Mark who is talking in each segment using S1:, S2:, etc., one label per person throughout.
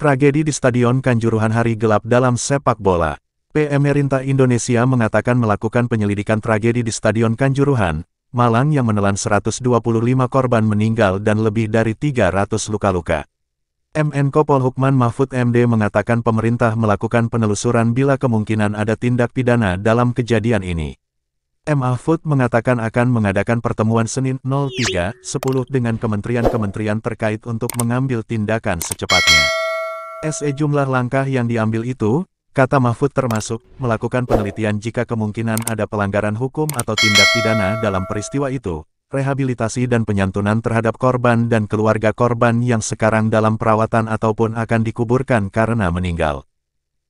S1: Tragedi di Stadion Kanjuruhan hari gelap dalam sepak bola. Pemerintah Indonesia mengatakan melakukan penyelidikan tragedi di Stadion Kanjuruhan, Malang yang menelan 125 korban meninggal dan lebih dari 300 luka-luka. Kopol Polhukman Mahfud MD mengatakan pemerintah melakukan penelusuran bila kemungkinan ada tindak pidana dalam kejadian ini. M. Mahfud mengatakan akan mengadakan pertemuan Senin 03.10 dengan kementerian-kementerian terkait untuk mengambil tindakan secepatnya. SE jumlah langkah yang diambil itu, kata Mahfud termasuk, melakukan penelitian jika kemungkinan ada pelanggaran hukum atau tindak pidana dalam peristiwa itu, rehabilitasi dan penyantunan terhadap korban dan keluarga korban yang sekarang dalam perawatan ataupun akan dikuburkan karena meninggal.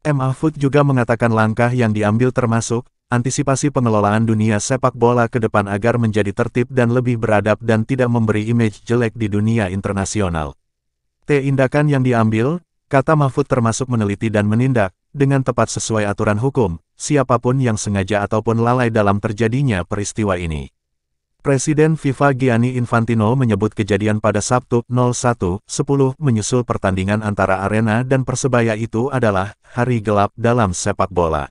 S1: M. Mahfud juga mengatakan langkah yang diambil termasuk, antisipasi pengelolaan dunia sepak bola ke depan agar menjadi tertib dan lebih beradab dan tidak memberi image jelek di dunia internasional. Tindakan yang diambil, Kata Mahfud termasuk meneliti dan menindak, dengan tepat sesuai aturan hukum, siapapun yang sengaja ataupun lalai dalam terjadinya peristiwa ini. Presiden FIFA Gianni Infantino menyebut kejadian pada Sabtu 01.10 menyusul pertandingan antara Arena dan Persebaya itu adalah hari gelap dalam sepak bola.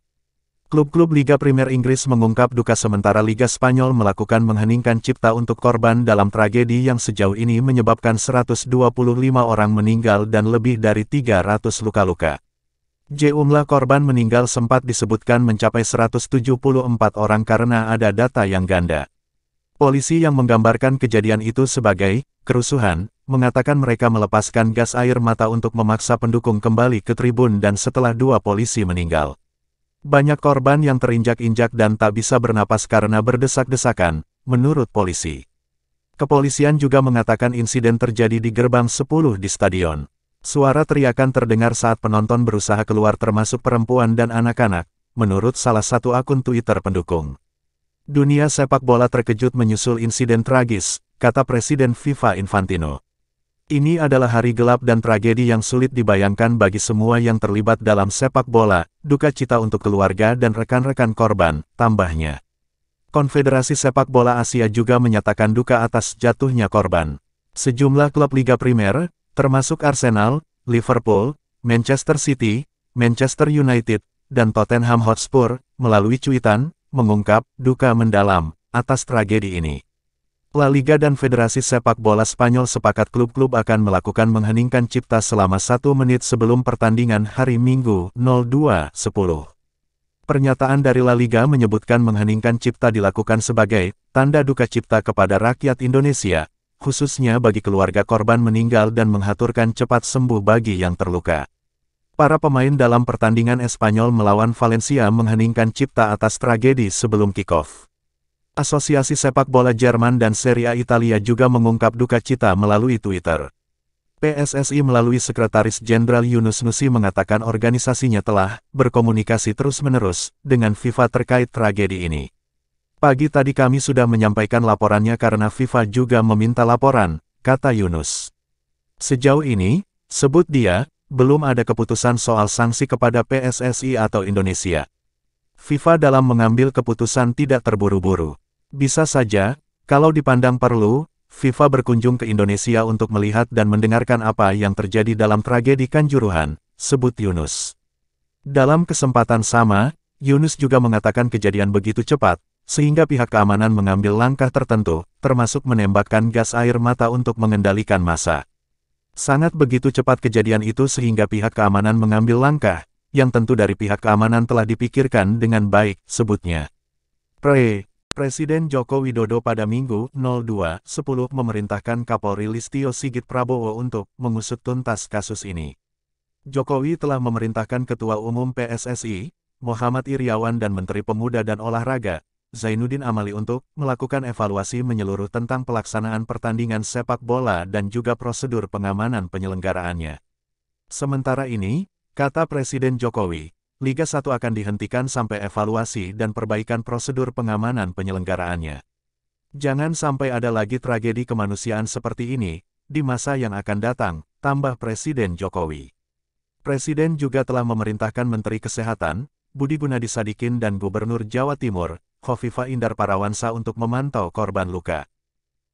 S1: Klub-klub Liga Premier Inggris mengungkap duka sementara Liga Spanyol melakukan mengheningkan cipta untuk korban dalam tragedi yang sejauh ini menyebabkan 125 orang meninggal dan lebih dari 300 luka-luka. Jumlah korban meninggal sempat disebutkan mencapai 174 orang karena ada data yang ganda. Polisi yang menggambarkan kejadian itu sebagai kerusuhan, mengatakan mereka melepaskan gas air mata untuk memaksa pendukung kembali ke tribun dan setelah dua polisi meninggal. Banyak korban yang terinjak-injak dan tak bisa bernapas karena berdesak-desakan, menurut polisi. Kepolisian juga mengatakan insiden terjadi di gerbang 10 di stadion. Suara teriakan terdengar saat penonton berusaha keluar termasuk perempuan dan anak-anak, menurut salah satu akun Twitter pendukung. Dunia sepak bola terkejut menyusul insiden tragis, kata Presiden FIFA Infantino. Ini adalah hari gelap dan tragedi yang sulit dibayangkan bagi semua yang terlibat dalam sepak bola, duka cita untuk keluarga dan rekan-rekan korban, tambahnya. Konfederasi Sepak Bola Asia juga menyatakan duka atas jatuhnya korban. Sejumlah klub Liga Primer, termasuk Arsenal, Liverpool, Manchester City, Manchester United, dan Tottenham Hotspur, melalui cuitan, mengungkap duka mendalam atas tragedi ini. La Liga dan Federasi Sepak Bola Spanyol sepakat klub-klub akan melakukan mengheningkan cipta selama satu menit sebelum pertandingan hari Minggu 02.10. Pernyataan dari La Liga menyebutkan mengheningkan cipta dilakukan sebagai tanda duka cipta kepada rakyat Indonesia, khususnya bagi keluarga korban meninggal dan menghaturkan cepat sembuh bagi yang terluka. Para pemain dalam pertandingan Espanyol melawan Valencia mengheningkan cipta atas tragedi sebelum kick-off. Asosiasi Sepak Bola Jerman dan Serie A Italia juga mengungkap duka cita melalui Twitter. PSSI melalui Sekretaris Jenderal Yunus Nusi mengatakan organisasinya telah berkomunikasi terus-menerus dengan FIFA terkait tragedi ini. Pagi tadi kami sudah menyampaikan laporannya karena FIFA juga meminta laporan, kata Yunus. Sejauh ini, sebut dia, belum ada keputusan soal sanksi kepada PSSI atau Indonesia. FIFA dalam mengambil keputusan tidak terburu-buru. Bisa saja, kalau dipandang perlu, FIFA berkunjung ke Indonesia untuk melihat dan mendengarkan apa yang terjadi dalam tragedi Kanjuruhan, sebut Yunus. Dalam kesempatan sama, Yunus juga mengatakan kejadian begitu cepat, sehingga pihak keamanan mengambil langkah tertentu, termasuk menembakkan gas air mata untuk mengendalikan massa. Sangat begitu cepat kejadian itu sehingga pihak keamanan mengambil langkah, yang tentu dari pihak keamanan telah dipikirkan dengan baik, sebutnya. Pre, Presiden Joko Widodo pada Minggu 02.10 memerintahkan Kapolri Listio Sigit Prabowo untuk mengusut tuntas kasus ini. Jokowi telah memerintahkan Ketua Umum PSSI, Muhammad Iriawan dan Menteri Pemuda dan Olahraga, Zainuddin Amali untuk melakukan evaluasi menyeluruh tentang pelaksanaan pertandingan sepak bola dan juga prosedur pengamanan penyelenggaraannya. Sementara ini, kata Presiden Jokowi, Liga 1 akan dihentikan sampai evaluasi dan perbaikan prosedur pengamanan penyelenggaraannya. Jangan sampai ada lagi tragedi kemanusiaan seperti ini, di masa yang akan datang, tambah Presiden Jokowi. Presiden juga telah memerintahkan Menteri Kesehatan, Budi Gunadi Sadikin dan Gubernur Jawa Timur, Khofifa Indar Parawansa untuk memantau korban luka.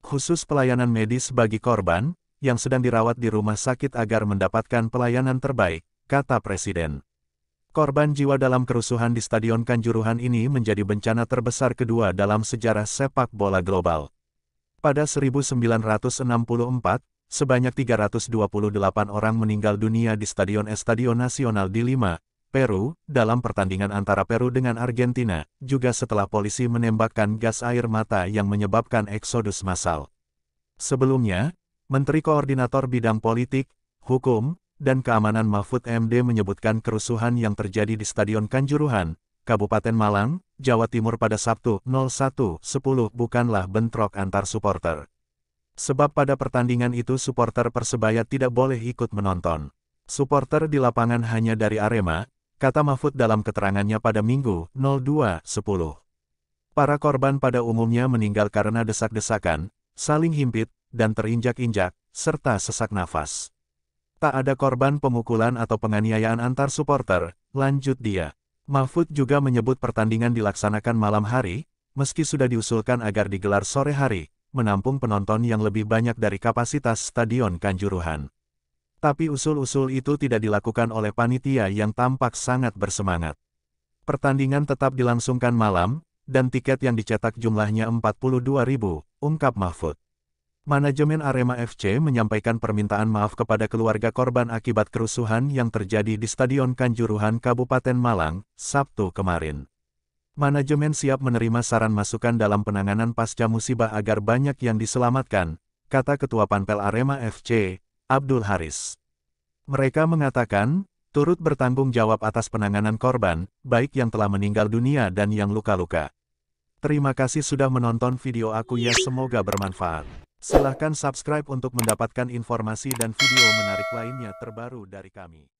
S1: Khusus pelayanan medis bagi korban, yang sedang dirawat di rumah sakit agar mendapatkan pelayanan terbaik, kata Presiden. Korban jiwa dalam kerusuhan di Stadion Kanjuruhan ini menjadi bencana terbesar kedua dalam sejarah sepak bola global. Pada 1964, sebanyak 328 orang meninggal dunia di Stadion Estadio Nacional di Lima, Peru, dalam pertandingan antara Peru dengan Argentina, juga setelah polisi menembakkan gas air mata yang menyebabkan eksodus massal. Sebelumnya, Menteri Koordinator Bidang Politik, Hukum, dan Keamanan Mahfud MD menyebutkan kerusuhan yang terjadi di Stadion Kanjuruhan, Kabupaten Malang, Jawa Timur pada Sabtu 01.10 bukanlah bentrok antar supporter. Sebab pada pertandingan itu supporter Persebaya tidak boleh ikut menonton. Supporter di lapangan hanya dari Arema, kata Mahfud dalam keterangannya pada Minggu 02.10. Para korban pada umumnya meninggal karena desak-desakan, saling himpit, dan terinjak-injak, serta sesak nafas. Tak ada korban pemukulan atau penganiayaan antar supporter, lanjut dia. Mahfud juga menyebut pertandingan dilaksanakan malam hari, meski sudah diusulkan agar digelar sore hari, menampung penonton yang lebih banyak dari kapasitas Stadion Kanjuruhan. Tapi usul-usul itu tidak dilakukan oleh panitia yang tampak sangat bersemangat. Pertandingan tetap dilangsungkan malam, dan tiket yang dicetak jumlahnya 42 ribu, ungkap Mahfud. Manajemen Arema FC menyampaikan permintaan maaf kepada keluarga korban akibat kerusuhan yang terjadi di Stadion Kanjuruhan Kabupaten Malang, Sabtu kemarin. Manajemen siap menerima saran masukan dalam penanganan pasca musibah agar banyak yang diselamatkan, kata Ketua Panpel Arema FC, Abdul Haris. Mereka mengatakan, turut bertanggung jawab atas penanganan korban, baik yang telah meninggal dunia dan yang luka-luka. Terima kasih sudah menonton video aku ya semoga bermanfaat. Silahkan subscribe untuk mendapatkan informasi dan video menarik lainnya terbaru dari kami.